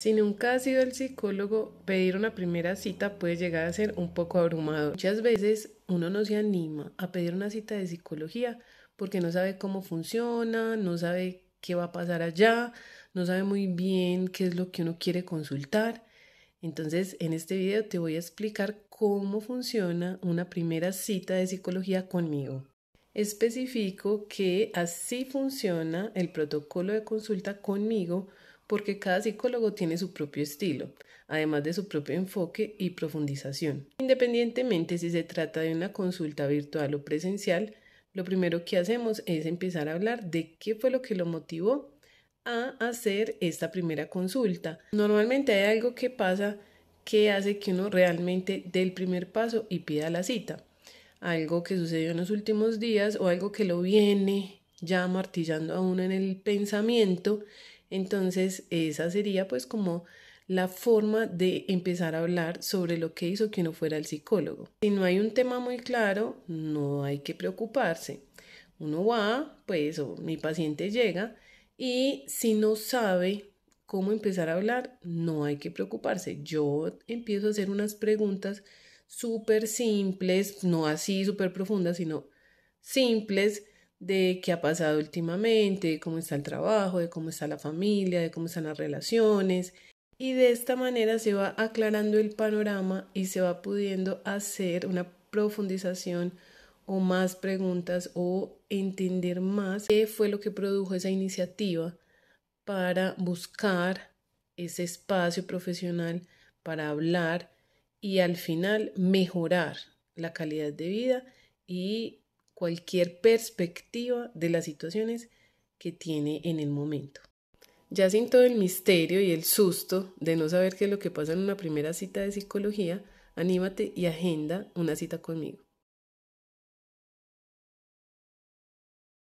Si nunca has sido el psicólogo, pedir una primera cita puede llegar a ser un poco abrumador. Muchas veces uno no se anima a pedir una cita de psicología porque no sabe cómo funciona, no sabe qué va a pasar allá, no sabe muy bien qué es lo que uno quiere consultar. Entonces, en este video te voy a explicar cómo funciona una primera cita de psicología conmigo. Especifico que así funciona el protocolo de consulta conmigo porque cada psicólogo tiene su propio estilo, además de su propio enfoque y profundización. Independientemente si se trata de una consulta virtual o presencial, lo primero que hacemos es empezar a hablar de qué fue lo que lo motivó a hacer esta primera consulta. Normalmente hay algo que pasa que hace que uno realmente dé el primer paso y pida la cita. Algo que sucedió en los últimos días o algo que lo viene ya martillando a uno en el pensamiento entonces, esa sería pues como la forma de empezar a hablar sobre lo que hizo que uno fuera el psicólogo. Si no hay un tema muy claro, no hay que preocuparse. Uno va, pues, o mi paciente llega y si no sabe cómo empezar a hablar, no hay que preocuparse. Yo empiezo a hacer unas preguntas súper simples, no así súper profundas, sino simples de qué ha pasado últimamente, de cómo está el trabajo, de cómo está la familia, de cómo están las relaciones. Y de esta manera se va aclarando el panorama y se va pudiendo hacer una profundización o más preguntas o entender más qué fue lo que produjo esa iniciativa para buscar ese espacio profesional para hablar y al final mejorar la calidad de vida y cualquier perspectiva de las situaciones que tiene en el momento. Ya sin todo el misterio y el susto de no saber qué es lo que pasa en una primera cita de psicología, anímate y agenda una cita conmigo.